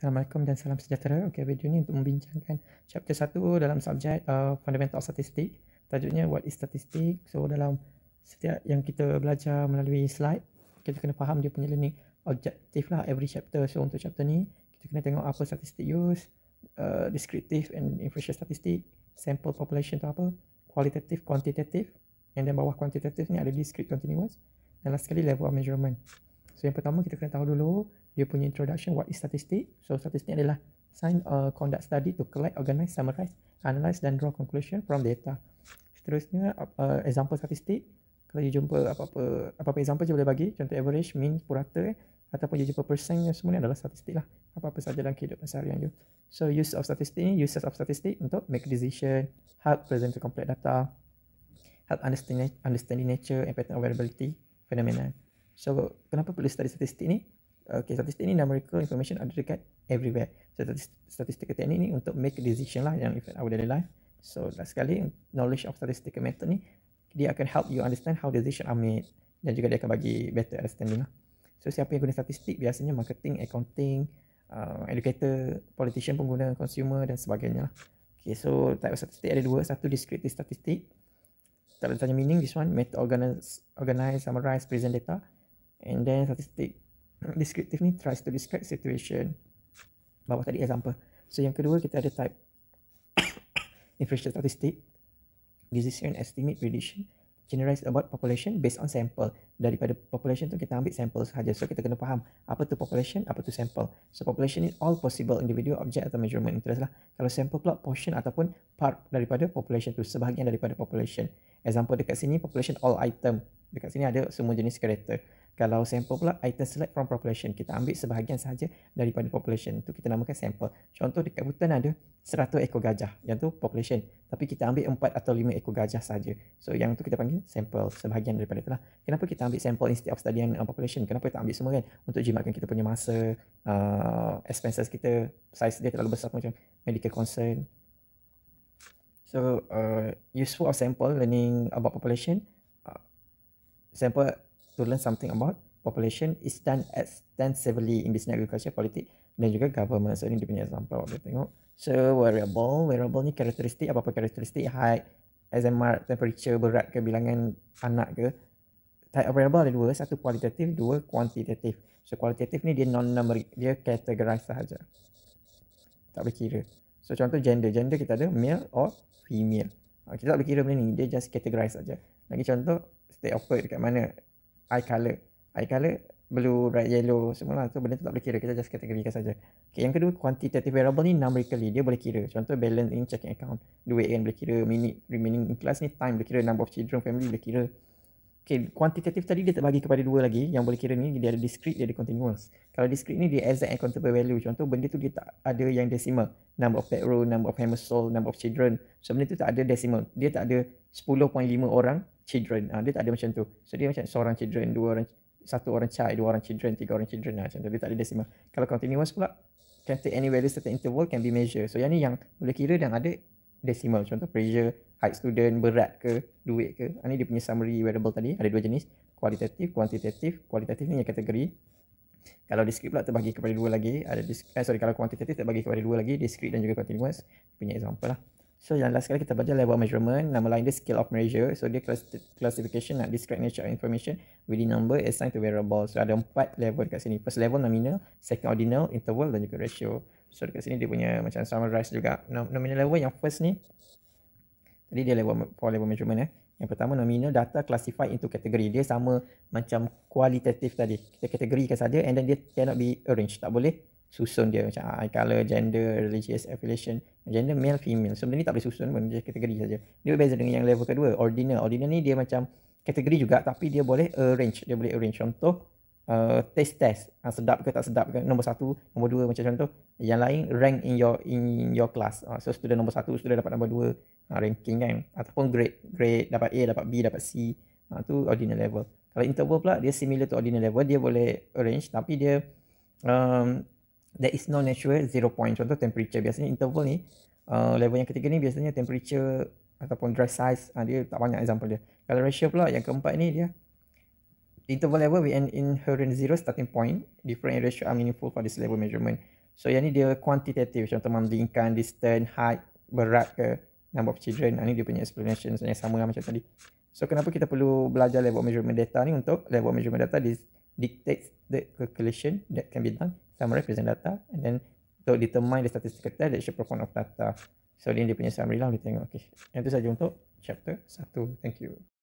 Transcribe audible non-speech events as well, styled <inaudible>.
Assalamualaikum dan salam sejahtera. Okey, video ni untuk membincangkan chapter 1 dalam subjek uh, fundamental statistik. Tajuknya what is statistic. So dalam setiap yang kita belajar melalui slide, kita kena faham dia punya learning objective lah every chapter. So untuk chapter ni, kita kena tengok apa statistik use, uh, descriptive and inferential statistic, sample population tu apa, qualitative, quantitative, and then bawah quantitative ni ada discrete continuous, dan last sekali level of measurement. So yang pertama kita kena tahu dulu dia punya introduction what is statistic so statistik adalah sign uh, conduct study to collect organize summarize analyze dan draw conclusion from data seterusnya uh, example statistik kalau you jumpa apa-apa apa-apa example je boleh bagi contoh average mean purata eh ataupun you jumpa persen yang semua ni adalah statistik lah apa-apa saja dalam kehidupan seharian you so use of statistik ni uses of statistik untuk make decision help present to complete data help understand understanding nature and pattern of variability phenomena so kenapa perlu study statistik ni okay, statistik ni dan mereka information ada dekat everywhere. So, statistical technique ni untuk make decision lah yang affect our daily life. So, last sekali knowledge of statistik method ni dia akan help you understand how decision are made dan juga dia akan bagi better understanding lah. So, siapa yang guna statistik biasanya marketing, accounting, uh, educator, politician pengguna, consumer dan sebagainya lah. Okay, so type of statistik ada dua. Satu, descriptive statistik. Tak ada tanya meaning, this one. Method organize, organize, summarize, present data. And then, statistik descriptive ni tries to describe situation bawah tadi example so yang kedua kita ada type <coughs> inferential statistic decision estimate prediction generalized about population based on sample daripada population tu kita ambil sample sahaja so kita kena faham apa tu population apa tu sample so population is all possible individual object atau measurement interest lah kalau sample plot portion ataupun part daripada population tu sebahagian daripada population Example dekat sini population all item. Dekat sini ada semua jenis kereta. Kalau sample pula item select from population. Kita ambil sebahagian saja daripada population. Itu kita namakan sample. Contoh dekat hutan ada 100 ekor gajah. Yang tu population. Tapi kita ambil 4 atau 5 ekor gajah saja. So yang tu kita panggil sample. Sebahagian daripada itulah. Kenapa kita ambil sample instead of studying population? Kenapa kita ambil semua kan? Untuk jimatkan kita punya masa, uh, expenses kita, size dia terlalu besar macam medical concern, So uh, useful of sample learning about population. Uh, sample to learn something about population is done extensively in business agriculture politics dan juga government. So ini dia punya sample kita tengok. So variable, variable ni karakteristik apa-apa karakteristik height, SMR, temperature, berat ke bilangan anak ke. Type of variable ada dua, satu kualitatif, dua kuantitatif. So kualitatif ni dia non numeric, dia categorize sahaja. Tak boleh kira. So contoh gender, gender kita ada male or female. Okay, ah, tak boleh kira benda ni. Dia just categorize saja. Lagi contoh, state of birth dekat mana? Eye color. Eye color, blue, red, yellow, semua tu benda tu tak boleh kira. Kita just kategorikan saja. Okay, yang kedua, quantitative variable ni numerically. Dia boleh kira. Contoh, balance in checking account. Duit kan boleh kira. Minute remaining in class ni, time boleh kira. Number of children, family boleh kira. Okay, quantitative tadi dia terbagi kepada dua lagi yang boleh kira ni dia ada discrete dia ada continuous. Kalau discrete ni dia exact and countable value. Contoh benda tu dia tak ada yang decimal. Number of pet row, number of hammer number of children. So benda tu tak ada decimal. Dia tak ada 10.5 orang children. Ha, dia tak ada macam tu. So dia macam seorang children, dua orang satu orang child, dua orang children, tiga orang children lah. Macam tu dia tak ada decimal. Kalau continuous pula can take any value certain interval can be measured. So yang ni yang boleh kira yang ada decimal. Contoh pressure, height student, berat ke, duit ke. Ini ah, dia punya summary variable tadi. Ada dua jenis. Kualitatif, kuantitatif. Kualitatif ni yang kategori. Kalau discrete pula terbagi kepada dua lagi. Ada disk, eh, sorry, kalau kuantitatif terbagi kepada dua lagi. Discrete dan juga continuous. Punya example lah. So yang last sekali kita belajar level measurement. Nama lain dia scale of measure. So dia classification nak lah. discrete nature of information within number assigned to variable. So ada empat level dekat sini. First level nominal, second ordinal, interval dan juga ratio. So dekat sini dia punya macam summarize juga. Nominal level yang first ni jadi dia level, for level measurement eh. Yang pertama nominal data classified into category. Dia sama macam kualitatif tadi. Kita kategorikan saja and then dia cannot be arranged. Tak boleh susun dia macam ah, eye color, gender, religious affiliation, gender male, female. So benda ni tak boleh susun pun dia kategori saja. Dia berbeza dengan yang level kedua, ordinal. Ordinal ni dia macam kategori juga tapi dia boleh arrange. Dia boleh arrange contoh uh, taste test uh, sedap ke tak sedap ke nombor satu nombor dua macam contoh yang lain rank in your in your class uh, so student nombor satu sudah dapat nombor dua uh, ranking kan ataupun grade grade dapat A dapat B dapat C uh, tu ordinary level kalau interval pula dia similar to ordinary level dia boleh arrange tapi dia um, there is no natural zero point contoh temperature biasanya interval ni uh, level yang ketiga ni biasanya temperature ataupun dry size uh, dia tak banyak example dia kalau ratio pula yang keempat ni dia interval level with an inherent zero starting point, different ratio are meaningful for this level measurement. So yang ni dia quantitative, contoh melingkan, distance, height, berat ke, number of children. Ini dia punya explanation yang sama lah macam tadi. So kenapa kita perlu belajar level measurement data ni untuk level measurement data this dictates the calculation that can be done sama represent data and then to determine the statistical test that should perform of data. So ini dia punya summary lah boleh tengok. Okay. Yang tu saja untuk chapter 1. Thank you.